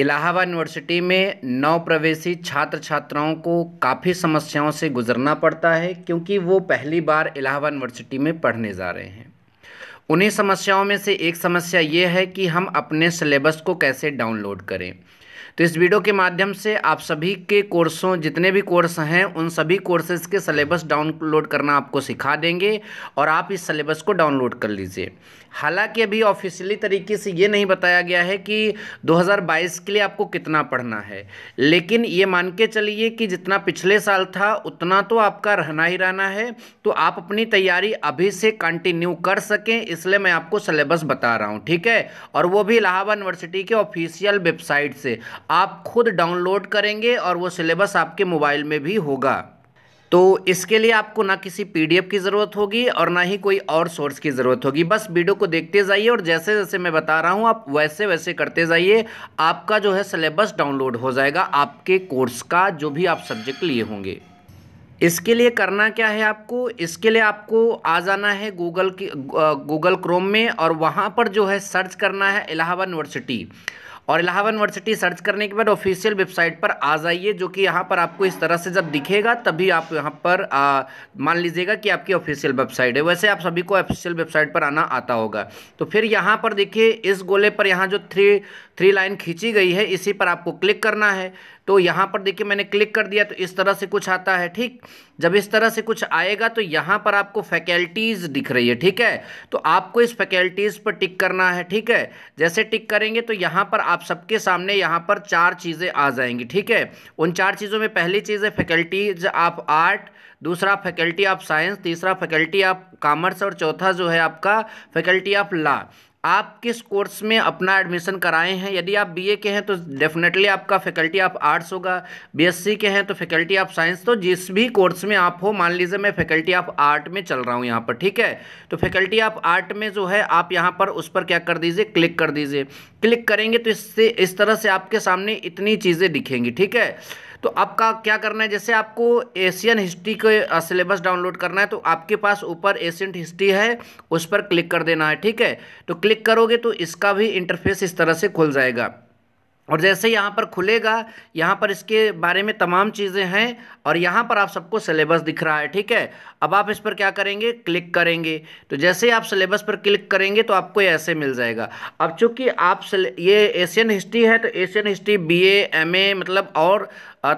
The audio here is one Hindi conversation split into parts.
इलाहाबाद यूनिवर्सिटी में नवप्रवेशी छात्र छात्राओं को काफ़ी समस्याओं से गुजरना पड़ता है क्योंकि वो पहली बार इलाहाबाद यूनिवर्सिटी में पढ़ने जा रहे हैं उन्हीं समस्याओं में से एक समस्या ये है कि हम अपने सिलेबस को कैसे डाउनलोड करें तो इस वीडियो के माध्यम से आप सभी के कोर्सों जितने भी कोर्स हैं उन सभी कोर्सेज़ के सलेबस डाउनलोड करना आपको सिखा देंगे और आप इस सलेबस को डाउनलोड कर लीजिए हालांकि अभी ऑफिशियली तरीके से ये नहीं बताया गया है कि 2022 के लिए आपको कितना पढ़ना है लेकिन ये मान के चलिए कि जितना पिछले साल था उतना तो आपका रहना ही रहना है तो आप अपनी तैयारी अभी से कंटिन्यू कर सकें इसलिए मैं आपको सलेबस बता रहा हूँ ठीक है और वो भी इलाहाबाद यूनिवर्सिटी के ऑफिशियल वेबसाइट से आप खुद डाउनलोड करेंगे और वो सिलेबस आपके मोबाइल में भी होगा तो इसके लिए आपको ना किसी पीडीएफ की ज़रूरत होगी और ना ही कोई और सोर्स की ज़रूरत होगी बस वीडियो को देखते जाइए और जैसे जैसे मैं बता रहा हूँ आप वैसे वैसे करते जाइए आपका जो है सिलेबस डाउनलोड हो जाएगा आपके कोर्स का जो भी आप सब्जेक्ट लिए होंगे इसके लिए करना क्या है आपको इसके लिए आपको आ जाना है गूगल की गूगल क्रोम में और वहाँ पर जो है सर्च करना है इलाहाबाद यूनिवर्सिटी और इलाहाबाद यूनिवर्सिटी सर्च करने के बाद ऑफिशियल वेबसाइट पर आ जाइए जो कि यहाँ पर आपको इस तरह से जब दिखेगा तभी आप यहाँ पर मान लीजिएगा कि आपकी ऑफिशियल वेबसाइट है वैसे आप सभी को ऑफिशियल वेबसाइट पर आना आता होगा तो फिर यहाँ पर देखिए इस गोले पर यहाँ जो थ्री थ्री लाइन खींची गई है इसी पर आपको क्लिक करना है तो यहाँ पर देखिए मैंने क्लिक कर दिया तो इस तरह से कुछ आता है ठीक जब इस तरह से कुछ आएगा तो यहाँ पर आपको फैकल्टीज़ दिख रही है ठीक है तो आपको इस फैकल्टीज़ पर टिक करना है ठीक है जैसे टिक करेंगे तो यहाँ पर आप सबके सामने यहाँ पर चार चीज़ें आ जाएंगी ठीक है उन चार चीज़ों में पहली चीज़ है फैकल्टीज ऑफ़ आर्ट दूसरा फैकल्टी ऑफ साइंस तीसरा फैकल्टी ऑफ कॉमर्स और चौथा जो है आपका फैकल्टी ऑफ लॉ आप किस कोर्स में अपना एडमिशन कराए हैं यदि आप बीए के हैं तो डेफिनेटली आपका फैकल्टी ऑफ आप आर्ट्स होगा बीएससी के हैं तो फैकल्टी ऑफ साइंस तो जिस भी कोर्स में आप हो मान लीजिए मैं फैकल्टी ऑफ आर्ट में चल रहा हूँ यहाँ पर ठीक है तो फैकल्टी ऑफ आर्ट में जो है आप यहाँ पर उस पर क्या कर दीजिए क्लिक कर दीजिए क्लिक करेंगे तो इससे इस तरह से आपके सामने इतनी चीज़ें दिखेंगी ठीक है तो आपका क्या करना है जैसे आपको एशियन हिस्ट्री के सिलेबस डाउनलोड करना है तो आपके पास ऊपर एशियंट हिस्ट्री है उस पर क्लिक कर देना है ठीक है तो क्लिक करोगे तो इसका भी इंटरफेस इस तरह से खुल जाएगा और जैसे यहाँ पर खुलेगा यहाँ पर इसके बारे में तमाम चीज़ें हैं और यहाँ पर आप सबको सिलेबस दिख रहा है ठीक है अब आप इस पर क्या करेंगे क्लिक करेंगे तो जैसे ही आप सिलेबस पर क्लिक करेंगे तो आपको ऐसे मिल जाएगा अब चूंकि आप ये एशियन हिस्ट्री है तो एशियन हिस्ट्री बीए एमए मतलब और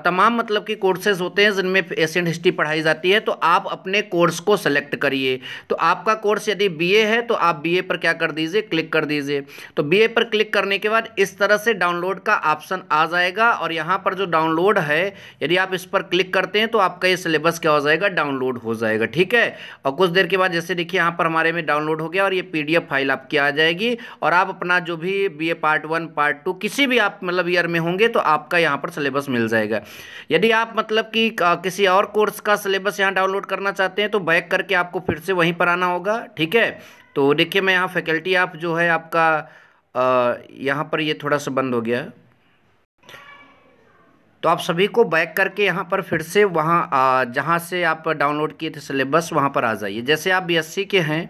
तमाम मतलब कि कोर्सेज होते हैं जिनमें एशियन हिस्ट्री पढ़ाई जाती है तो आप अपने कोर्स को सेलेक्ट करिए तो आपका कोर्स यदि बीए है तो आप बीए पर क्या कर दीजिए क्लिक कर दीजिए तो बीए पर क्लिक करने के बाद इस तरह से डाउनलोड का ऑप्शन आ जाएगा और यहाँ पर जो डाउनलोड है यदि आप इस पर क्लिक करते हैं तो आपका ये सिलेबस क्या हो जाएगा डाउनलोड हो जाएगा ठीक है और कुछ देर के बाद जैसे देखिए यहाँ पर हमारे में डाउनलोड हो गया और ये पी फाइल आपकी आ जाएगी और आप अपना जो भी B part one part two किसी भी आप मतलब ईयर में होंगे तो आपका यहाँ पर सिलेबस मिल जाएगा कीजिएगा यदि आप मतलब कि किसी और कोर्स का सिलेबस यहाँ डाउनलोड करना चाहते हैं तो बैक करके आपको फिर से वहीं पर आना होगा ठीक है तो देखिए मैं यहाँ फैकल्टी आप जो है आपका यहाँ पर ये यह थोड़ा सा बंद हो गया तो आप सभी को बैक करके यहाँ पर फिर से वहाँ जहाँ से आप डाउनलोड किए थे सिलेबस वहाँ पर आ जाइए जैसे आप बीएससी के हैं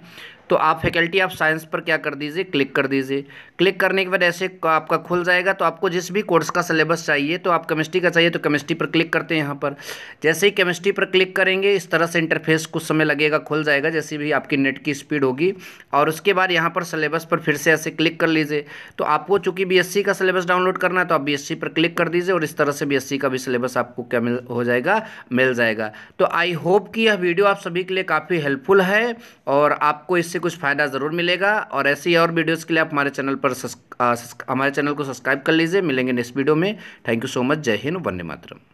तो आप फैकल्टी ऑफ साइंस पर क्या कर दीजिए क्लिक कर दीजिए क्लिक करने के बाद ऐसे आपका खुल जाएगा तो आपको जिस भी कोर्स का सिलेबस चाहिए तो आप केमिस्ट्री का चाहिए तो केमिस्ट्री पर क्लिक करते हैं यहाँ पर जैसे ही केमिस्ट्री पर क्लिक करेंगे इस तरह से इंटरफेस कुछ समय लगेगा खुल जाएगा जैसे भी आपकी नेट की स्पीड होगी और उसके बाद यहाँ पर सिलेबस पर फिर से ऐसे क्लिक कर लीजिए तो आपको चूँकि बी का सिलेबस डाउनलोड करना है तो आप बी पर क्लिक कर दीजिए और इस तरह से बी का भी सिलेबस आपको क्या मिल हो जाएगा मिल जाएगा तो आई होप कि यह वीडियो आप सभी के लिए काफ़ी हेल्पफुल है और आपको इससे कुछ फ़ायदा ज़रूर मिलेगा और ऐसी और वीडियोज़ के लिए आप हमारे चैनल पर हमारे चैनल को सब्सक्राइब कर लीजिए मिलेंगे नेक्स्ट वीडियो में थैंक यू सो मच जय हिंद वंदे मातरम